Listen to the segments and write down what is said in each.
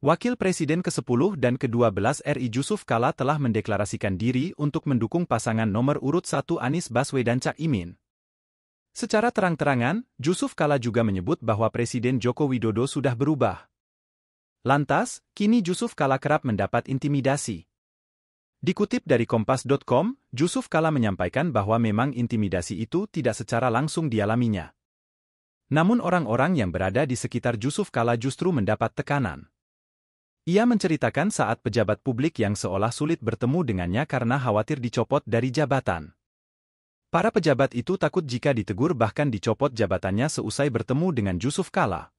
Wakil Presiden ke-10 dan ke-12 RI Yusuf Kala telah mendeklarasikan diri untuk mendukung pasangan nomor urut 1 Anies Baswedan Cak Imin. Secara terang-terangan, Yusuf Kala juga menyebut bahwa Presiden Joko Widodo sudah berubah. Lantas, kini Yusuf Kala kerap mendapat intimidasi. Dikutip dari Kompas.com, Yusuf Kala menyampaikan bahwa memang intimidasi itu tidak secara langsung dialaminya. Namun orang-orang yang berada di sekitar Yusuf Kala justru mendapat tekanan. Ia menceritakan saat pejabat publik yang seolah sulit bertemu dengannya karena khawatir dicopot dari jabatan. Para pejabat itu takut jika ditegur bahkan dicopot jabatannya seusai bertemu dengan Yusuf Kala.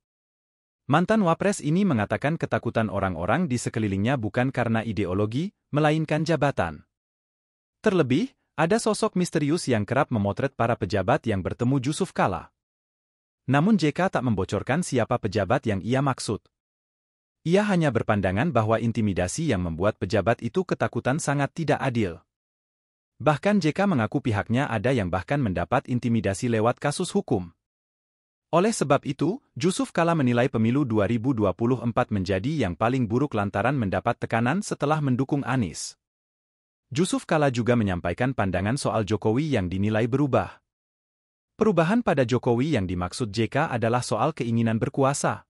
Mantan Wapres ini mengatakan ketakutan orang-orang di sekelilingnya bukan karena ideologi, melainkan jabatan. Terlebih, ada sosok misterius yang kerap memotret para pejabat yang bertemu Yusuf Kala. Namun JK tak membocorkan siapa pejabat yang ia maksud. Ia hanya berpandangan bahwa intimidasi yang membuat pejabat itu ketakutan sangat tidak adil. Bahkan JK mengaku pihaknya ada yang bahkan mendapat intimidasi lewat kasus hukum. Oleh sebab itu, Yusuf Kala menilai pemilu 2024 menjadi yang paling buruk lantaran mendapat tekanan setelah mendukung Anies. Yusuf Kala juga menyampaikan pandangan soal Jokowi yang dinilai berubah. Perubahan pada Jokowi yang dimaksud JK adalah soal keinginan berkuasa.